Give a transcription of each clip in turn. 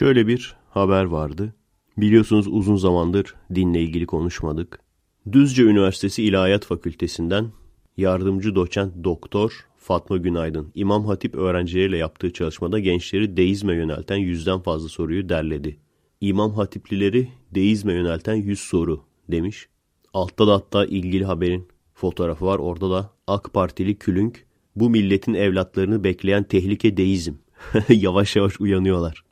Şöyle bir haber vardı. Biliyorsunuz uzun zamandır dinle ilgili konuşmadık. Düzce Üniversitesi İlahiyat Fakültesinden yardımcı doçent doktor Fatma Günaydın İmam Hatip öğrencileriyle yaptığı çalışmada gençleri deizme yönelten yüzden fazla soruyu derledi. İmam Hatiplileri deizme yönelten yüz soru demiş. Altta da hatta ilgili haberin fotoğrafı var. Orada da AK Partili Külünk bu milletin evlatlarını bekleyen tehlike deizm. yavaş yavaş uyanıyorlar.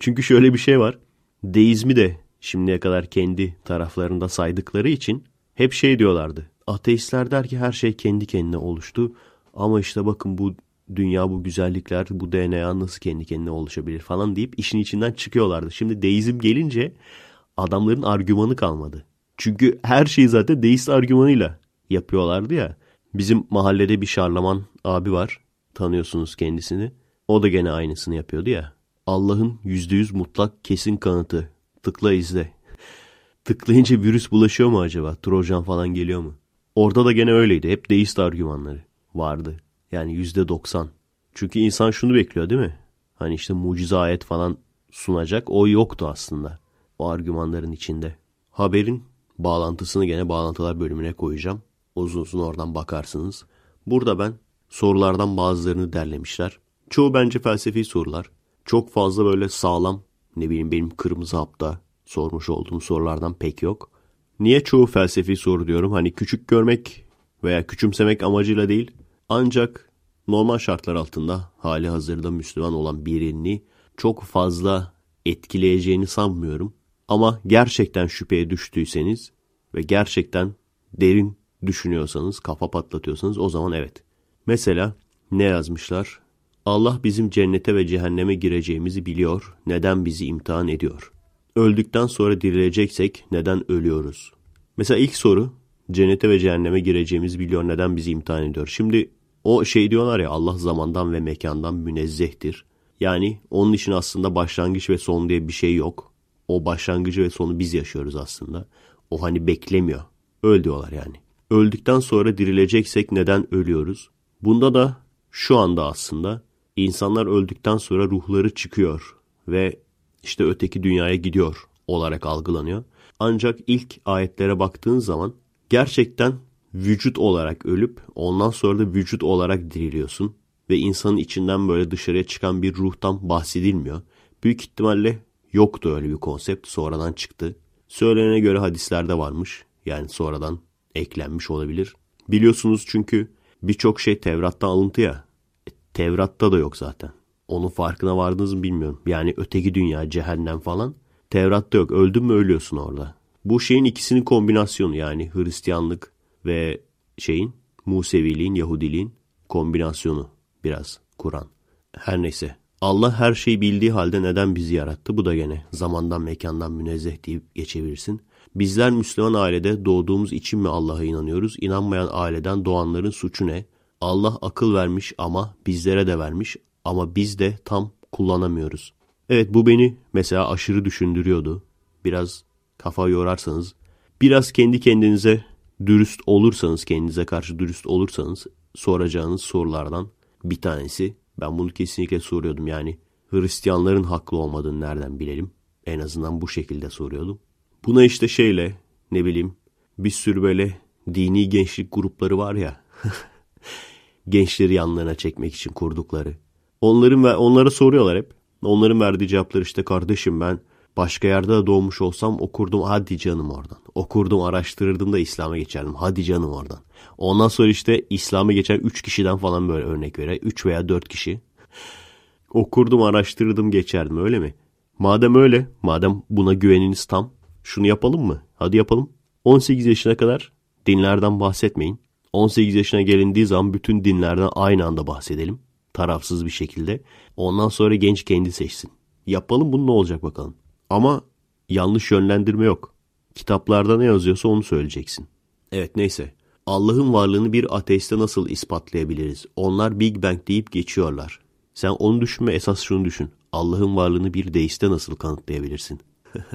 Çünkü şöyle bir şey var. Deizmi de şimdiye kadar kendi taraflarında saydıkları için hep şey diyorlardı. Ateistler der ki her şey kendi kendine oluştu. Ama işte bakın bu dünya, bu güzellikler, bu DNA nasıl kendi kendine oluşabilir falan deyip işin içinden çıkıyorlardı. Şimdi deizm gelince adamların argümanı kalmadı. Çünkü her şeyi zaten deist argümanıyla yapıyorlardı ya. Bizim mahallede bir şarlaman abi var. Tanıyorsunuz kendisini. O da gene aynısını yapıyordu ya. Allah'ın yüzde yüz mutlak kesin kanıtı. Tıkla izle. Tıklayınca virüs bulaşıyor mu acaba? Trojan falan geliyor mu? Orada da gene öyleydi. Hep deist argümanları vardı. Yani yüzde doksan. Çünkü insan şunu bekliyor değil mi? Hani işte mucize ayet falan sunacak. O yoktu aslında. O argümanların içinde. Haberin bağlantısını gene bağlantılar bölümüne koyacağım. Uzun uzun oradan bakarsınız. Burada ben sorulardan bazılarını derlemişler. Çoğu bence felsefi sorular çok fazla böyle sağlam ne bileyim benim kırmızı hapta sormuş olduğum sorulardan pek yok. Niye çoğu felsefi soru diyorum? Hani küçük görmek veya küçümsemek amacıyla değil. Ancak normal şartlar altında hali hazırda Müslüman olan birini çok fazla etkileyeceğini sanmıyorum. Ama gerçekten şüpheye düştüyseniz ve gerçekten derin düşünüyorsanız, kafa patlatıyorsanız o zaman evet. Mesela ne yazmışlar? Allah bizim cennete ve cehenneme gireceğimizi biliyor, neden bizi imtihan ediyor? Öldükten sonra dirileceksek neden ölüyoruz? Mesela ilk soru cennete ve cehenneme gireceğimizi biliyor neden bizi imtihan ediyor? Şimdi o şey diyorlar ya Allah zamandan ve mekandan münezzehtir. Yani onun için aslında başlangıç ve son diye bir şey yok. O başlangıcı ve sonu biz yaşıyoruz aslında. O hani beklemiyor. Öl diyorlar yani. Öldükten sonra dirileceksek neden ölüyoruz? Bunda da şu anda aslında insanlar öldükten sonra ruhları çıkıyor ve işte öteki dünyaya gidiyor olarak algılanıyor. Ancak ilk ayetlere baktığın zaman gerçekten vücut olarak ölüp ondan sonra da vücut olarak diriliyorsun ve insanın içinden böyle dışarıya çıkan bir ruhtan bahsedilmiyor. Büyük ihtimalle yoktu öyle bir konsept sonradan çıktı. Söylenene göre hadislerde varmış yani sonradan eklenmiş olabilir. Biliyorsunuz çünkü birçok şey Tevrat'tan alıntı ya Tevrat'ta da yok zaten. Onun farkına vardınız mı bilmiyorum. Yani öteki dünya, cehennem falan. Tevrat'ta yok. Öldün mü ölüyorsun orada. Bu şeyin ikisinin kombinasyonu yani Hristiyanlık ve şeyin Museviliğin, Yahudiliğin kombinasyonu biraz Kur'an. Her neyse. Allah her şeyi bildiği halde neden bizi yarattı? Bu da gene zamandan mekandan münezzeh deyip geçebilirsin. Bizler Müslüman ailede doğduğumuz için mi Allah'a inanıyoruz? İnanmayan aileden doğanların suçu ne? Allah akıl vermiş ama bizlere de vermiş ama biz de tam kullanamıyoruz. Evet bu beni mesela aşırı düşündürüyordu. Biraz kafa yorarsanız, biraz kendi kendinize dürüst olursanız, kendinize karşı dürüst olursanız soracağınız sorulardan bir tanesi. Ben bunu kesinlikle soruyordum yani Hristiyanların haklı olmadığını nereden bilelim? En azından bu şekilde soruyordum. Buna işte şeyle ne bileyim bir sürü böyle dini gençlik grupları var ya gençleri yanlarına çekmek için kurdukları. Onların ve onlara soruyorlar hep. Onların verdiği cevaplar işte kardeşim ben başka yerde doğmuş olsam okurdum hadi canım oradan. Okurdum araştırırdım da İslam'a geçerdim hadi canım oradan. Ondan sonra işte İslam'a geçen 3 kişiden falan böyle örnek vere 3 veya 4 kişi. okurdum araştırırdım geçerdim öyle mi? Madem öyle madem buna güveniniz tam şunu yapalım mı? Hadi yapalım. 18 yaşına kadar dinlerden bahsetmeyin. 18 yaşına gelindiği zaman bütün dinlerden aynı anda bahsedelim. Tarafsız bir şekilde. Ondan sonra genç kendi seçsin. Yapalım bunu ne olacak bakalım. Ama yanlış yönlendirme yok. Kitaplarda ne yazıyorsa onu söyleyeceksin. Evet neyse. Allah'ın varlığını bir ateiste nasıl ispatlayabiliriz? Onlar Big Bang deyip geçiyorlar. Sen onu düşünme esas şunu düşün. Allah'ın varlığını bir deiste nasıl kanıtlayabilirsin?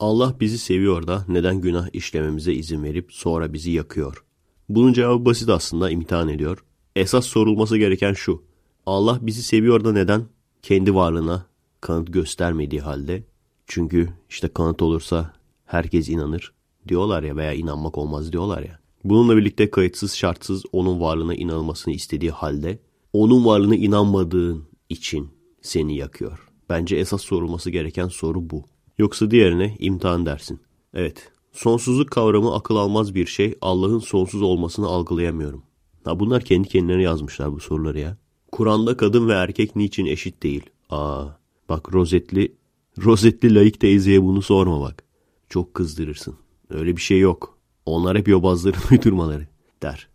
Allah bizi seviyor da neden günah işlememize izin verip sonra bizi yakıyor? Bunun cevabı basit aslında imtihan ediyor. Esas sorulması gereken şu. Allah bizi seviyor da neden? Kendi varlığına kanıt göstermediği halde. Çünkü işte kanıt olursa herkes inanır diyorlar ya veya inanmak olmaz diyorlar ya. Bununla birlikte kayıtsız şartsız onun varlığına inanılmasını istediği halde onun varlığına inanmadığın için seni yakıyor. Bence esas sorulması gereken soru bu. Yoksa diğerine imtihan dersin. Evet Sonsuzluk kavramı akıl almaz bir şey. Allah'ın sonsuz olmasını algılayamıyorum. Ha bunlar kendi kendilerine yazmışlar bu soruları ya. Kur'an'da kadın ve erkek niçin eşit değil? Aa bak rozetli rozetli layık teyzeye bunu sorma bak. Çok kızdırırsın. Öyle bir şey yok. Onlar hep yobazların uydurmaları der.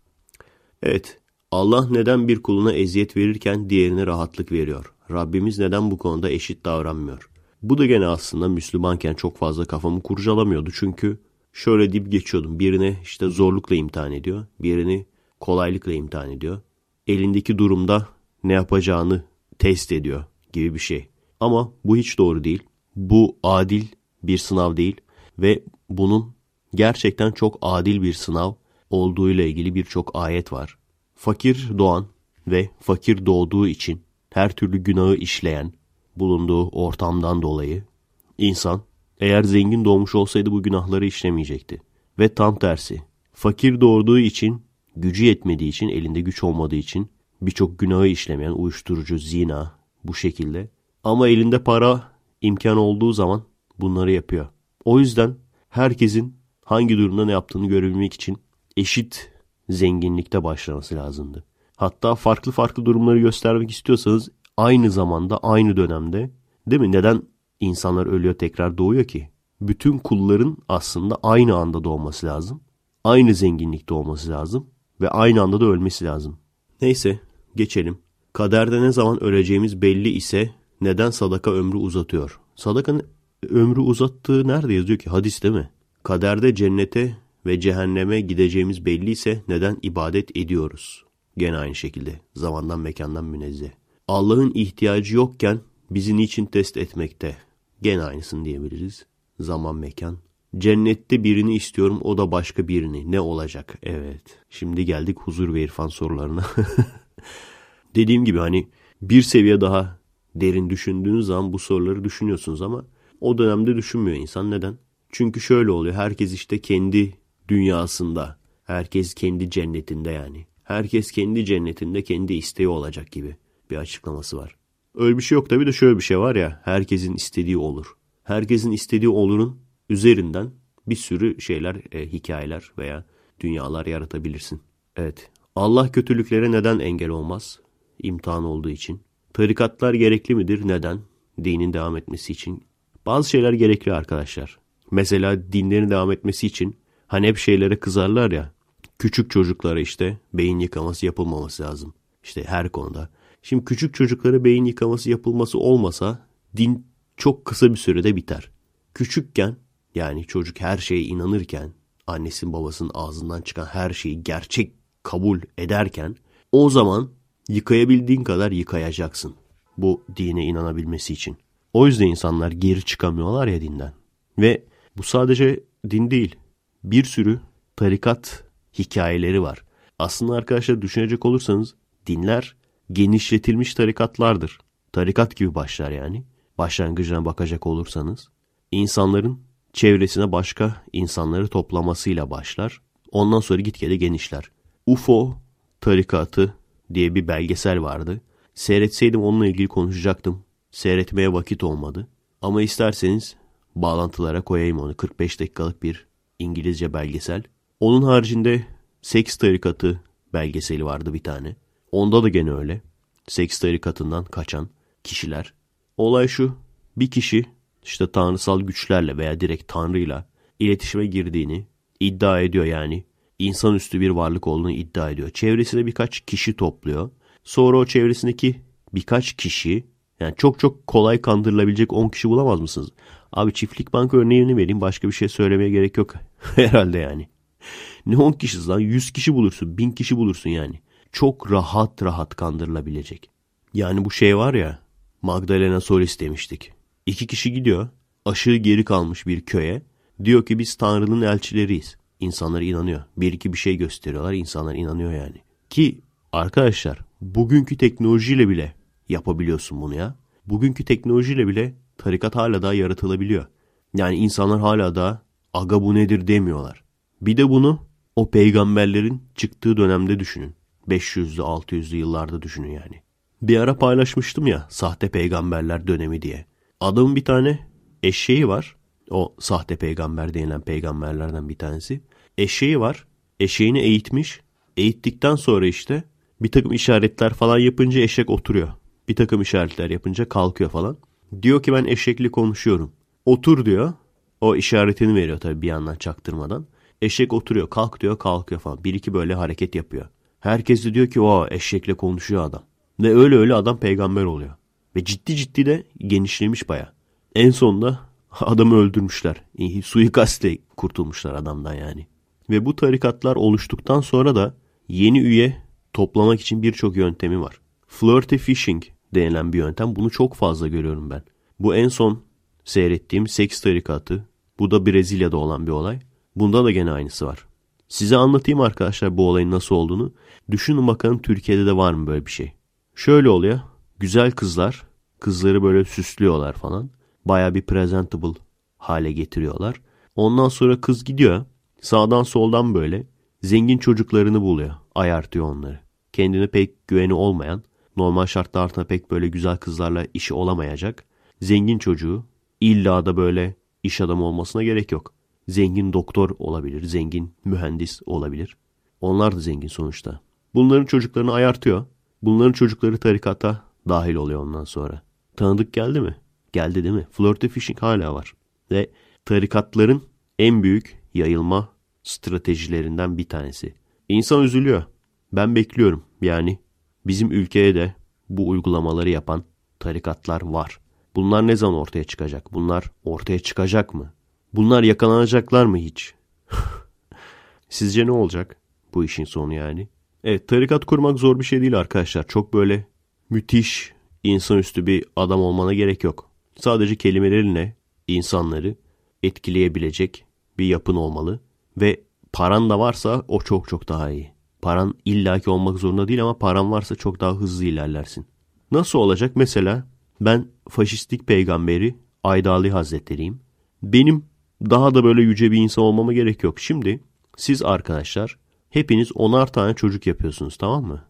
Evet Allah neden bir kuluna eziyet verirken diğerine rahatlık veriyor? Rabbimiz neden bu konuda eşit davranmıyor? Bu da gene aslında Müslümanken çok fazla kafamı kurcalamıyordu. Çünkü şöyle deyip geçiyordum. Birini işte zorlukla imtihan ediyor. Birini kolaylıkla imtihan ediyor. Elindeki durumda ne yapacağını test ediyor gibi bir şey. Ama bu hiç doğru değil. Bu adil bir sınav değil ve bunun gerçekten çok adil bir sınav olduğuyla ilgili birçok ayet var. Fakir doğan ve fakir doğduğu için her türlü günahı işleyen bulunduğu ortamdan dolayı insan eğer zengin doğmuş olsaydı bu günahları işlemeyecekti. Ve tam tersi. Fakir doğduğu için, gücü yetmediği için, elinde güç olmadığı için birçok günahı işlemeyen uyuşturucu, zina bu şekilde. Ama elinde para, imkan olduğu zaman bunları yapıyor. O yüzden herkesin hangi durumda ne yaptığını görebilmek için eşit zenginlikte başlaması lazımdı. Hatta farklı farklı durumları göstermek istiyorsanız aynı zamanda, aynı dönemde değil mi? Neden insanlar ölüyor tekrar doğuyor ki? Bütün kulların aslında aynı anda doğması lazım. Aynı zenginlikte olması lazım. Ve aynı anda da ölmesi lazım. Neyse geçelim. Kaderde ne zaman öleceğimiz belli ise neden sadaka ömrü uzatıyor? Sadakanın ömrü uzattığı nerede yazıyor ki? Hadis değil mi? Kaderde cennete ve cehenneme gideceğimiz belli ise neden ibadet ediyoruz? Gene aynı şekilde zamandan mekandan münezzeh. Allah'ın ihtiyacı yokken bizi niçin test etmekte? Gene aynısını diyebiliriz. Zaman mekan. Cennette birini istiyorum o da başka birini. Ne olacak? Evet. Şimdi geldik huzur ve irfan sorularına. Dediğim gibi hani bir seviye daha derin düşündüğünüz zaman bu soruları düşünüyorsunuz ama o dönemde düşünmüyor insan. Neden? Çünkü şöyle oluyor. Herkes işte kendi dünyasında. Herkes kendi cennetinde yani. Herkes kendi cennetinde kendi isteği olacak gibi bir açıklaması var. Öyle bir şey yok tabii de şöyle bir şey var ya herkesin istediği olur. Herkesin istediği olurun üzerinden bir sürü şeyler, e, hikayeler veya dünyalar yaratabilirsin. Evet. Allah kötülüklere neden engel olmaz? İmtihan olduğu için. Tarikatlar gerekli midir? Neden? Dinin devam etmesi için. Bazı şeyler gerekli arkadaşlar. Mesela dinlerin devam etmesi için hani hep şeylere kızarlar ya. Küçük çocuklara işte beyin yıkaması yapılmaması lazım. İşte her konuda. Şimdi küçük çocuklara beyin yıkaması yapılması olmasa din çok kısa bir sürede biter. Küçükken yani çocuk her şeye inanırken, annesinin babasının ağzından çıkan her şeyi gerçek kabul ederken o zaman yıkayabildiğin kadar yıkayacaksın bu dine inanabilmesi için. O yüzden insanlar geri çıkamıyorlar ya dinden. Ve bu sadece din değil. Bir sürü tarikat hikayeleri var. Aslında arkadaşlar düşünecek olursanız dinler genişletilmiş tarikatlardır. Tarikat gibi başlar yani. Başlangıcına bakacak olursanız. insanların çevresine başka insanları toplamasıyla başlar. Ondan sonra gitgide genişler. UFO tarikatı diye bir belgesel vardı. Seyretseydim onunla ilgili konuşacaktım. Seyretmeye vakit olmadı. Ama isterseniz bağlantılara koyayım onu. 45 dakikalık bir İngilizce belgesel. Onun haricinde seks tarikatı belgeseli vardı bir tane. Onda da gene öyle. Seks tarikatından kaçan kişiler. Olay şu. Bir kişi işte tanrısal güçlerle veya direkt tanrıyla iletişime girdiğini iddia ediyor yani. insanüstü bir varlık olduğunu iddia ediyor. Çevresine birkaç kişi topluyor. Sonra o çevresindeki birkaç kişi yani çok çok kolay kandırılabilecek 10 kişi bulamaz mısınız? Abi çiftlik bank örneğini vereyim. Başka bir şey söylemeye gerek yok herhalde yani. Ne 10 kişisin lan? 100 kişi bulursun. 1000 kişi bulursun yani çok rahat rahat kandırılabilecek. Yani bu şey var ya Magdalena Solis demiştik. İki kişi gidiyor aşığı geri kalmış bir köye. Diyor ki biz Tanrı'nın elçileriyiz. İnsanlar inanıyor. Bir iki bir şey gösteriyorlar insanlar inanıyor yani. Ki arkadaşlar bugünkü teknolojiyle bile yapabiliyorsun bunu ya. Bugünkü teknolojiyle bile tarikat hala daha yaratılabiliyor. Yani insanlar hala da aga bu nedir demiyorlar. Bir de bunu o peygamberlerin çıktığı dönemde düşünün. 500'lü 600'lü yıllarda düşünün yani. Bir ara paylaşmıştım ya sahte peygamberler dönemi diye. Adamın bir tane eşeği var. O sahte peygamber denilen peygamberlerden bir tanesi. Eşeği var. Eşeğini eğitmiş. Eğittikten sonra işte bir takım işaretler falan yapınca eşek oturuyor. Bir takım işaretler yapınca kalkıyor falan. Diyor ki ben eşekli konuşuyorum. Otur diyor. O işaretini veriyor tabii bir yandan çaktırmadan. Eşek oturuyor kalk diyor kalkıyor falan. Bir iki böyle hareket yapıyor. Herkes de diyor ki o eşekle konuşuyor adam. Ve öyle öyle adam peygamber oluyor. Ve ciddi ciddi de genişlemiş baya. En sonunda adamı öldürmüşler. Suikastle kurtulmuşlar adamdan yani. Ve bu tarikatlar oluştuktan sonra da yeni üye toplamak için birçok yöntemi var. Flirty fishing denilen bir yöntem. Bunu çok fazla görüyorum ben. Bu en son seyrettiğim seks tarikatı. Bu da Brezilya'da olan bir olay. Bunda da gene aynısı var. Size anlatayım arkadaşlar bu olayın nasıl olduğunu. Düşünün bakalım Türkiye'de de var mı böyle bir şey. Şöyle oluyor. Güzel kızlar, kızları böyle süslüyorlar falan. Baya bir presentable hale getiriyorlar. Ondan sonra kız gidiyor. Sağdan soldan böyle zengin çocuklarını buluyor. Ayartıyor onları. Kendine pek güveni olmayan, normal şartlarda pek böyle güzel kızlarla işi olamayacak. Zengin çocuğu illa da böyle iş adamı olmasına gerek yok. Zengin doktor olabilir, zengin mühendis olabilir. Onlar da zengin sonuçta. Bunların çocuklarını ayartıyor. Bunların çocukları tarikata dahil oluyor ondan sonra. Tanıdık geldi mi? Geldi değil mi? Flörte fishing hala var. Ve tarikatların en büyük yayılma stratejilerinden bir tanesi. İnsan üzülüyor. Ben bekliyorum. Yani bizim ülkeye de bu uygulamaları yapan tarikatlar var. Bunlar ne zaman ortaya çıkacak? Bunlar ortaya çıkacak mı? Bunlar yakalanacaklar mı hiç? Sizce ne olacak bu işin sonu yani? Evet tarikat kurmak zor bir şey değil arkadaşlar. Çok böyle müthiş insanüstü bir adam olmana gerek yok. Sadece kelimelerinle insanları etkileyebilecek bir yapın olmalı. Ve paran da varsa o çok çok daha iyi. Paran illaki olmak zorunda değil ama paran varsa çok daha hızlı ilerlersin. Nasıl olacak? Mesela ben faşistlik peygamberi Aydalı Hazretleriyim. Benim daha da böyle yüce bir insan olmama gerek yok. Şimdi siz arkadaşlar hepiniz onar tane çocuk yapıyorsunuz tamam mı?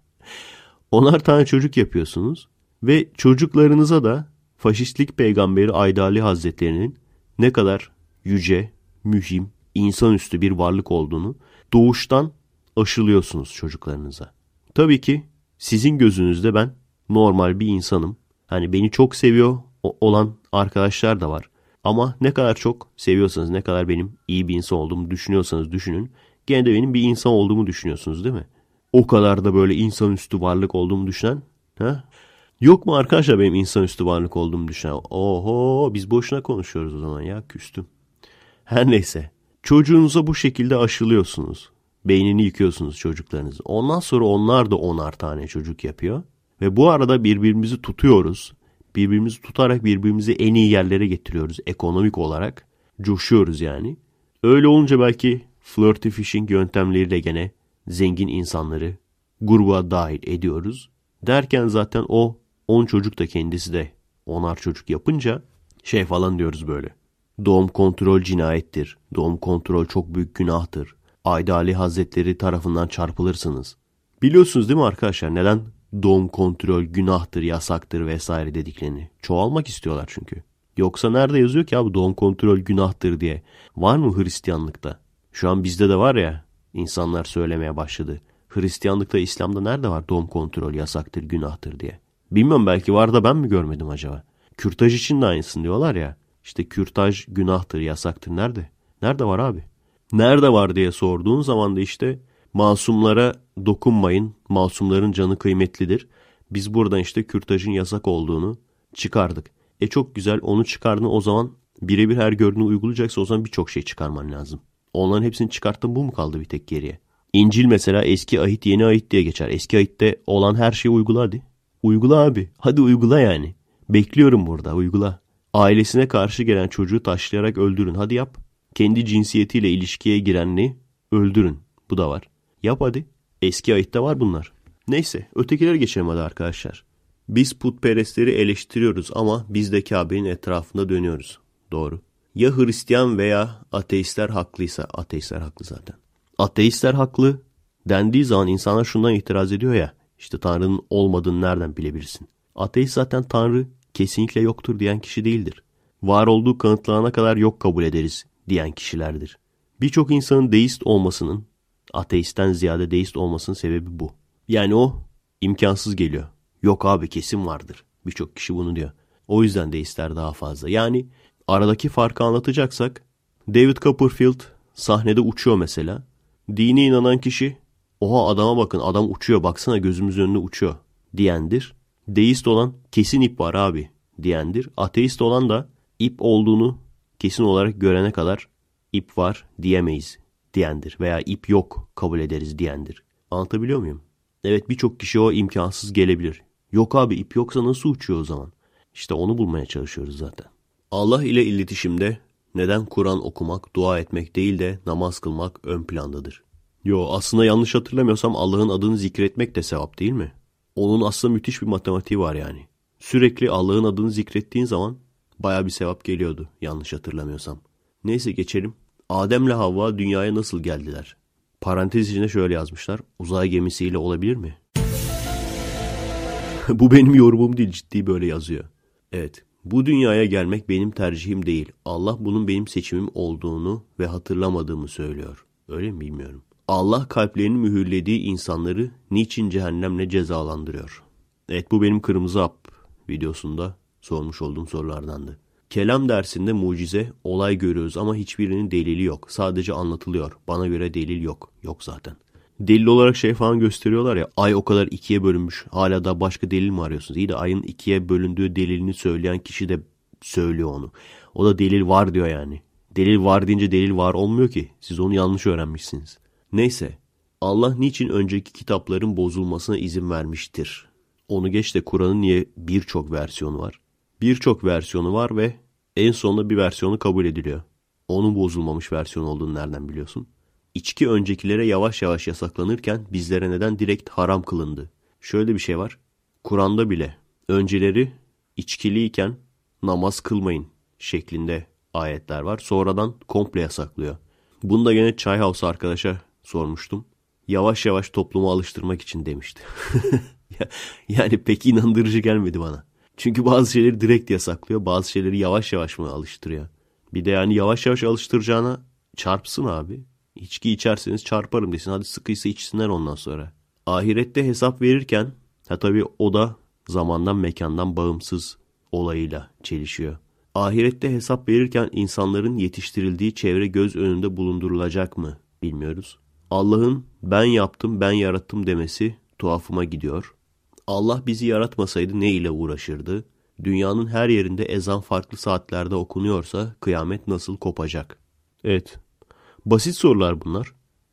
Onar tane çocuk yapıyorsunuz ve çocuklarınıza da faşistlik peygamberi Aydali Hazretlerinin ne kadar yüce, mühim, insanüstü bir varlık olduğunu doğuştan aşılıyorsunuz çocuklarınıza. Tabii ki sizin gözünüzde ben normal bir insanım. Hani beni çok seviyor olan arkadaşlar da var. Ama ne kadar çok seviyorsanız, ne kadar benim iyi bir insan olduğumu düşünüyorsanız düşünün. Gene de benim bir insan olduğumu düşünüyorsunuz değil mi? O kadar da böyle insanüstü varlık olduğumu düşünen. Ha? Yok mu arkadaşlar benim insanüstü varlık olduğumu düşünen? Oho biz boşuna konuşuyoruz o zaman ya küstüm. Her neyse. Çocuğunuza bu şekilde aşılıyorsunuz. Beynini yıkıyorsunuz çocuklarınız. Ondan sonra onlar da onar tane çocuk yapıyor. Ve bu arada birbirimizi tutuyoruz birbirimizi tutarak birbirimizi en iyi yerlere getiriyoruz ekonomik olarak. Coşuyoruz yani. Öyle olunca belki flirty fishing yöntemleriyle gene zengin insanları gruba dahil ediyoruz. Derken zaten o 10 çocuk da kendisi de onar çocuk yapınca şey falan diyoruz böyle. Doğum kontrol cinayettir. Doğum kontrol çok büyük günahtır. Ayda Ali Hazretleri tarafından çarpılırsınız. Biliyorsunuz değil mi arkadaşlar neden doğum kontrol günahtır, yasaktır vesaire dediklerini. Çoğalmak istiyorlar çünkü. Yoksa nerede yazıyor ki abi doğum kontrol günahtır diye? Var mı Hristiyanlıkta? Şu an bizde de var ya insanlar söylemeye başladı. Hristiyanlıkta, İslam'da nerede var doğum kontrol yasaktır, günahtır diye? Bilmiyorum belki var da ben mi görmedim acaba? Kürtaj için de aynısın diyorlar ya. İşte kürtaj günahtır, yasaktır nerede? Nerede var abi? Nerede var diye sorduğun zaman da işte Masumlara dokunmayın, masumların canı kıymetlidir. Biz buradan işte kürtajın yasak olduğunu çıkardık. E çok güzel onu çıkardın o zaman birebir her gördüğünü uygulayacaksa o zaman birçok şey çıkarman lazım. Onların hepsini çıkarttın bu mu kaldı bir tek geriye? İncil mesela eski ahit yeni ahit diye geçer. Eski ahitte olan her şeyi uygula hadi. Uygula abi. Hadi uygula yani. Bekliyorum burada uygula. Ailesine karşı gelen çocuğu taşlayarak öldürün. Hadi yap. Kendi cinsiyetiyle ilişkiye girenli öldürün. Bu da var. Yap hadi. Eski ayitte var bunlar. Neyse ötekileri geçelim hadi arkadaşlar. Biz putperestleri eleştiriyoruz ama biz de Kabe'nin etrafında dönüyoruz. Doğru. Ya Hristiyan veya ateistler haklıysa, ateistler haklı zaten. Ateistler haklı dendiği zaman insanlar şundan itiraz ediyor ya, işte Tanrı'nın olmadığını nereden bilebilirsin? Ateist zaten Tanrı kesinlikle yoktur diyen kişi değildir. Var olduğu kanıtlanana kadar yok kabul ederiz diyen kişilerdir. Birçok insanın deist olmasının ateistten ziyade deist olmasının sebebi bu. Yani o imkansız geliyor. Yok abi kesin vardır. Birçok kişi bunu diyor. O yüzden deistler daha fazla. Yani aradaki farkı anlatacaksak David Copperfield sahnede uçuyor mesela. Dini inanan kişi oha adama bakın adam uçuyor baksana gözümüz önünde uçuyor diyendir. Deist olan kesin ip var abi diyendir. Ateist olan da ip olduğunu kesin olarak görene kadar ip var diyemeyiz diyendir veya ip yok kabul ederiz diyendir. Anlatabiliyor muyum? Evet birçok kişi o imkansız gelebilir. Yok abi ip yoksa nasıl uçuyor o zaman? İşte onu bulmaya çalışıyoruz zaten. Allah ile iletişimde neden Kur'an okumak, dua etmek değil de namaz kılmak ön plandadır? Yo aslında yanlış hatırlamıyorsam Allah'ın adını zikretmek de sevap değil mi? Onun aslında müthiş bir matematiği var yani. Sürekli Allah'ın adını zikrettiğin zaman baya bir sevap geliyordu yanlış hatırlamıyorsam. Neyse geçelim. Adem'le Havva dünyaya nasıl geldiler? Parantez içinde şöyle yazmışlar. Uzay gemisiyle olabilir mi? bu benim yorumum değil ciddi böyle yazıyor. Evet bu dünyaya gelmek benim tercihim değil. Allah bunun benim seçimim olduğunu ve hatırlamadığımı söylüyor. Öyle mi bilmiyorum. Allah kalplerini mühürlediği insanları niçin cehennemle cezalandırıyor? Evet bu benim kırmızı ap videosunda sormuş olduğum sorulardandı. Kelam dersinde mucize, olay görüyoruz ama hiçbirinin delili yok. Sadece anlatılıyor. Bana göre delil yok. Yok zaten. Delil olarak şey falan gösteriyorlar ya. Ay o kadar ikiye bölünmüş. Hala da başka delil mi arıyorsunuz? İyi de ayın ikiye bölündüğü delilini söyleyen kişi de söylüyor onu. O da delil var diyor yani. Delil var deyince delil var olmuyor ki. Siz onu yanlış öğrenmişsiniz. Neyse. Allah niçin önceki kitapların bozulmasına izin vermiştir? Onu geç de Kur'an'ın niye birçok versiyonu var? Birçok versiyonu var ve en sonunda bir versiyonu kabul ediliyor. Onun bozulmamış versiyonu olduğunu nereden biliyorsun? İçki öncekilere yavaş yavaş yasaklanırken bizlere neden direkt haram kılındı? Şöyle bir şey var. Kur'an'da bile önceleri içkiliyken namaz kılmayın şeklinde ayetler var. Sonradan komple yasaklıyor. Bunu da gene Çay House arkadaşa sormuştum. Yavaş yavaş topluma alıştırmak için demişti. yani pek inandırıcı gelmedi bana. Çünkü bazı şeyleri direkt yasaklıyor. Bazı şeyleri yavaş yavaş mı alıştırıyor? Bir de yani yavaş yavaş alıştıracağına çarpsın abi. İçki içerseniz çarparım desin. Hadi sıkıysa içsinler ondan sonra. Ahirette hesap verirken ha tabii o da zamandan mekandan bağımsız olayıyla çelişiyor. Ahirette hesap verirken insanların yetiştirildiği çevre göz önünde bulundurulacak mı bilmiyoruz. Allah'ın ben yaptım ben yarattım demesi tuhafıma gidiyor. Allah bizi yaratmasaydı ne ile uğraşırdı? Dünyanın her yerinde ezan farklı saatlerde okunuyorsa kıyamet nasıl kopacak? Evet. Basit sorular bunlar.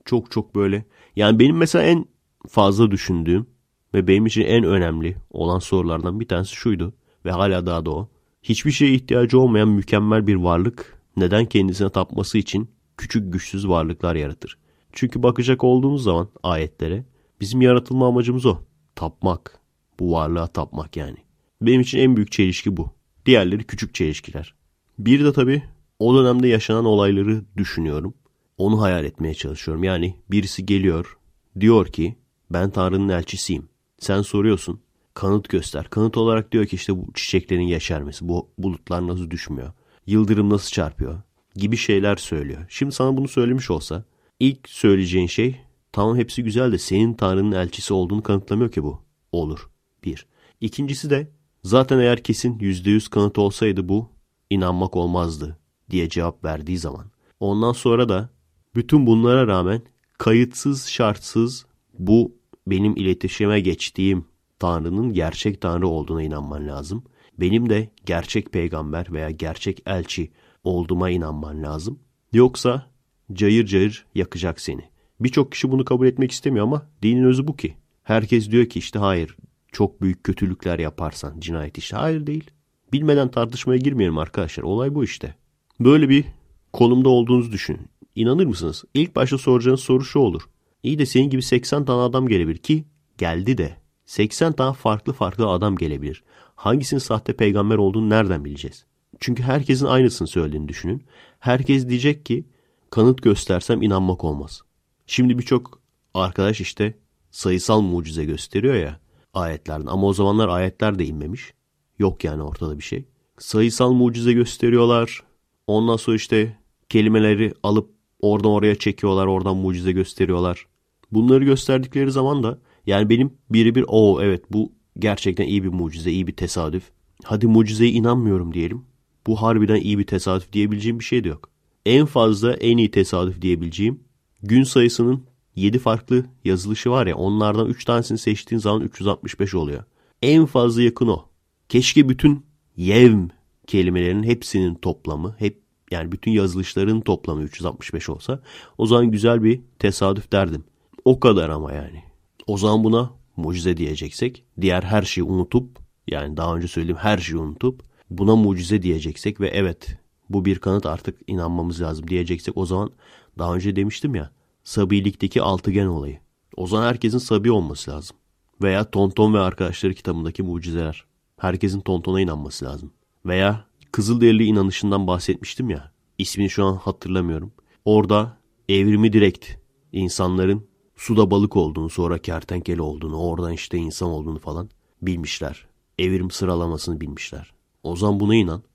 Çok çok böyle. Yani benim mesela en fazla düşündüğüm ve benim için en önemli olan sorulardan bir tanesi şuydu ve hala daha da o. Hiçbir şeye ihtiyacı olmayan mükemmel bir varlık neden kendisine tapması için küçük güçsüz varlıklar yaratır? Çünkü bakacak olduğumuz zaman ayetlere bizim yaratılma amacımız o. Tapmak. Bu varlığa tapmak yani. Benim için en büyük çelişki bu. Diğerleri küçük çelişkiler. Bir de tabii o dönemde yaşanan olayları düşünüyorum. Onu hayal etmeye çalışıyorum. Yani birisi geliyor, diyor ki ben Tanrı'nın elçisiyim. Sen soruyorsun, kanıt göster. Kanıt olarak diyor ki işte bu çiçeklerin yeşermesi, bu bulutlar nasıl düşmüyor, yıldırım nasıl çarpıyor gibi şeyler söylüyor. Şimdi sana bunu söylemiş olsa ilk söyleyeceğin şey tamam hepsi güzel de senin Tanrı'nın elçisi olduğunu kanıtlamıyor ki bu. Olur. Bir. İkincisi de zaten eğer kesin yüzde yüz kanıt olsaydı bu inanmak olmazdı diye cevap verdiği zaman. Ondan sonra da bütün bunlara rağmen kayıtsız şartsız bu benim iletişime geçtiğim Tanrı'nın gerçek Tanrı olduğuna inanman lazım. Benim de gerçek peygamber veya gerçek elçi olduğuma inanman lazım. Yoksa cayır cayır yakacak seni. Birçok kişi bunu kabul etmek istemiyor ama dinin özü bu ki. Herkes diyor ki işte hayır çok büyük kötülükler yaparsan cinayet işi. Hayır değil. Bilmeden tartışmaya girmeyelim arkadaşlar. Olay bu işte. Böyle bir konumda olduğunuzu düşünün. İnanır mısınız? İlk başta soracağınız soru şu olur. İyi de senin gibi 80 tane adam gelebilir ki geldi de 80 tane farklı farklı adam gelebilir. Hangisinin sahte peygamber olduğunu nereden bileceğiz? Çünkü herkesin aynısını söylediğini düşünün. Herkes diyecek ki kanıt göstersem inanmak olmaz. Şimdi birçok arkadaş işte sayısal mucize gösteriyor ya ayetlerden. Ama o zamanlar ayetler de inmemiş. Yok yani ortada bir şey. Sayısal mucize gösteriyorlar. Ondan sonra işte kelimeleri alıp oradan oraya çekiyorlar. Oradan mucize gösteriyorlar. Bunları gösterdikleri zaman da yani benim biri bir o evet bu gerçekten iyi bir mucize, iyi bir tesadüf. Hadi mucizeye inanmıyorum diyelim. Bu harbiden iyi bir tesadüf diyebileceğim bir şey de yok. En fazla en iyi tesadüf diyebileceğim gün sayısının 7 farklı yazılışı var ya onlardan 3 tanesini seçtiğin zaman 365 oluyor. En fazla yakın o. Keşke bütün yevm kelimelerinin hepsinin toplamı hep yani bütün yazılışların toplamı 365 olsa o zaman güzel bir tesadüf derdim. O kadar ama yani. O zaman buna mucize diyeceksek diğer her şeyi unutup yani daha önce söylediğim her şeyi unutup buna mucize diyeceksek ve evet bu bir kanıt artık inanmamız lazım diyeceksek o zaman daha önce demiştim ya Sabilikteki altıgen olayı. O zaman herkesin Sabi olması lazım. Veya Tonton ve Arkadaşları kitabındaki mucizeler. Herkesin Tonton'a inanması lazım. Veya Kızılderili inanışından bahsetmiştim ya. İsmini şu an hatırlamıyorum. Orada evrimi direkt insanların suda balık olduğunu sonra kertenkele olduğunu oradan işte insan olduğunu falan bilmişler. Evrim sıralamasını bilmişler. O zaman buna inan.